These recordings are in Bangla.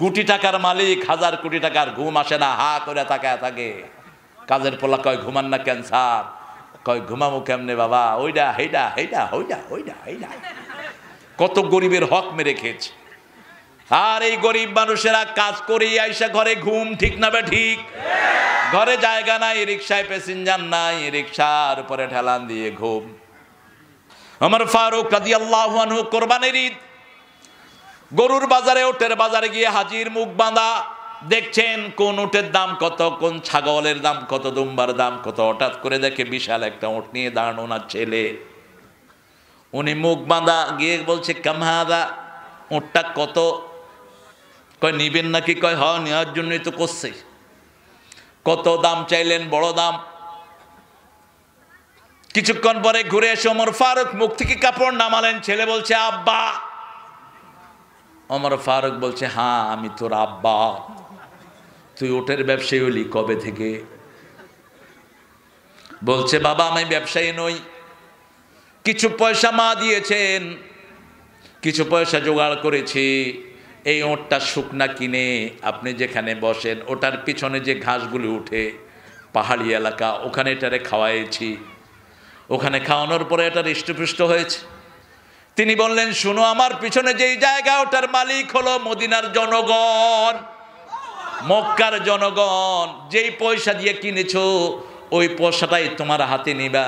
কোটি টাকার মালিক হাজার কোটি টাকার ঘুম আসে না হা করে তাকায় থাকে কাজের পোলা কয় ঘুমান না ক্যান্সার কয় ঘুমামো কেমনে বাবা ওইডা হেইডা হেডা হইডা ওইডা হেইডা কত গরিবের হক মেরে খেয়েছে আর এই গরিব মানুষেরা কাজ করে আইসা ঘরে ঘুম ঠিক না বে ঠিক ঘরে জায়গা নাই রিক্সায় প্যাসেঞ্জার নাই রিক্সার উপরে ঠেলান দিয়ে ঘুম আমার ফারুক কাজী আল্লাহ কোরবানের ঈদ গরুর বাজারে ওটের বাজারে গিয়ে হাজির মুখ বাঁধা দেখছেন কোন উটের দাম কত কোন ছাগলের দাম কত দুম্বার দাম কত হঠাৎ করে দেখে বিশাল একটা উট নিয়ে দাঁড়ানো না ছেলে উনি মুখ বাঁধা গিয়ে বলছে কামহাদা উটটা কত কয় নিবেন নাকি কয় হ হ্যাঁ, নেওয়ার জন্যই তো করছে কত দাম চাইলেন বড় দাম কিছুক্ষণ পরে ঘুরে এসে ওমর ফারুক মুখ থেকে কাপড় নামালেন ছেলে বলছে আব্বা অমর ফারুক বলছে হ্যাঁ আমি তোর আব্বা তুই ওটের ব্যবসায়ী হলি কবে থেকে বলছে বাবা আমি ব্যবসায়ী নই কিছু পয়সা মা দিয়েছেন কিছু পয়সা জোগাড় করেছি এই ওঁটটা শুকনা কিনে আপনি যেখানে বসেন ওটার পিছনে যে ঘাসগুলি উঠে পাহাড়ি এলাকা ওখানে এটারে খাওয়াইছি ওখানে খাওয়ানোর পরে এটা হৃষ্টপুষ্ট হয়েছে তিনি বললেন শুনো আমার পিছনে যেই জায়গা ওটার মালিক হলো মদিনার জনগণ মক্কার জনগণ যেই পয়সা দিয়ে কিনেছো ওই পয়সাটাই তোমার হাতে নিবা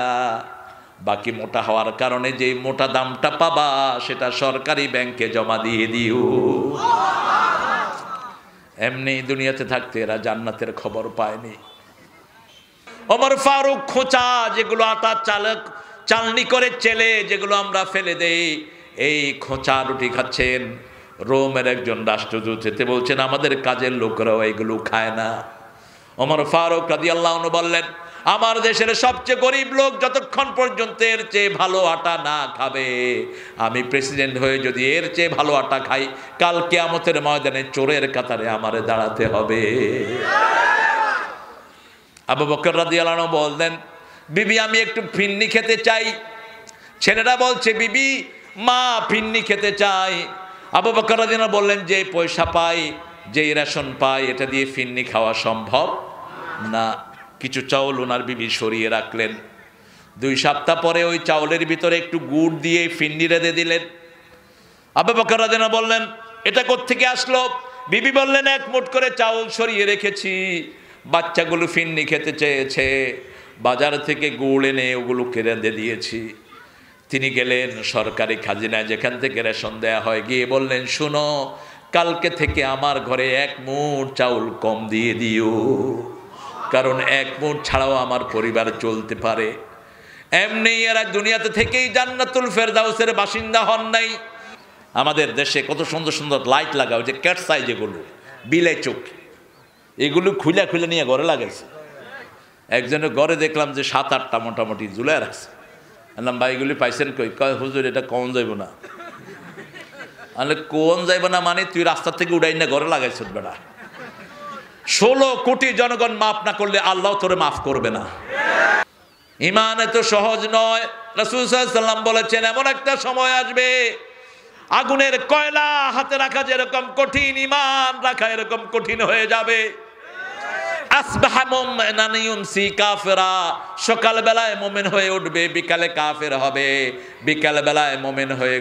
বাকি মোটা হওয়ার কারণে যে মোটা দামটা পাবা সেটা সরকারি ব্যাংকে জমা দিয়ে দিও এমনি দুনিয়াতে থাকতে এরা জান্নাতের খবর পায়নি অমর ফারুক খোঁচা যেগুলো আটা চালক চালনি করে চেলে যেগুলো আমরা ফেলে দেই এই খোঁচা রুটি খাচ্ছেন রোমের একজন রাষ্ট্রদূত এতে বলছেন আমাদের কাজের লোকরাও এগুলো খায় না অমর ফারুক রাজি আল্লাহ বললেন আমার দেশের সবচেয়ে গরিব লোক যতক্ষণ পর্যন্ত এর চেয়ে ভালো আটা না খাবে আমি প্রেসিডেন্ট হয়ে যদি এর চেয়ে ভালো আটা খাই কাল কেয়ামতের ময়দানে চোরের কাতারে আমারে দাঁড়াতে হবে আবু বকর রাজি বললেন বিবি আমি একটু ফিন্নি খেতে চাই ছেলেরা বলছে বিবি মা ফিন্নি খেতে চাই আবু বকরাদিনা বললেন যে পয়সা পাই যেই রেশন পাই এটা দিয়ে ফিন্নি খাওয়া সম্ভব না কিছু চাউল ওনার বিবি সরিয়ে রাখলেন দুই সপ্তাহ পরে ওই চাউলের ভিতরে একটু গুড় দিয়ে ফিন্নি রেঁধে দিলেন আবু বকরাদিনা বললেন এটা কোত্থেকে আসলো বিবি বললেন এক মুঠ করে চাউল সরিয়ে রেখেছি বাচ্চাগুলো ফিন্নি খেতে চেয়েছে বাজার থেকে গুড় এনে ওগুলো কেড়ে দিয়েছি তিনি গেলেন সরকারি খাজিনায় যেখান থেকে রেশন দেয়া হয় গিয়ে বললেন শুনো কালকে থেকে আমার ঘরে এক মুঠ চাউল কম দিয়ে দিও কারণ এক মুঠ ছাড়াও আমার পরিবার চলতে পারে এমনি এরা দুনিয়াতে থেকেই জান্নাতুল ফেরদাউসের বাসিন্দা হন নাই আমাদের দেশে কত সুন্দর সুন্দর লাইট লাগাও যে ক্যাট সাইজ এগুলো বিলে চোখ এগুলো খুলে খুলে নিয়ে ঘরে লাগাইছে একজনের ঘরে দেখলাম যে সাত আটটা মোটামুটি জুলাই রাখছে বললাম ভাইগুলি পাইছেন কই কয় হুজুর এটা কম যাইব না আলে কোন যাইব না মানে তুই রাস্তার থেকে উড়াই না ঘরে লাগাইছ বেড়া ষোলো কোটি জনগণ মাফ না করলে আল্লাহ তোরে মাফ করবে না ইমান এত সহজ নয় রাসুলসাল্লাম বলেছেন এমন একটা সময় আসবে আগুনের কয়লা হাতে রাখা যেরকম কঠিন ইমান রাখা এরকম কঠিন হয়ে যাবে সি সকাল সকালবেলায় মোমেন হয়ে উঠবে বিকালে কাফের হবে বিকালবেলায় বেলায় মোমেন হয়ে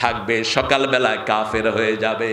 থাকবে সকালবেলায় বেলায় কাফের হয়ে যাবে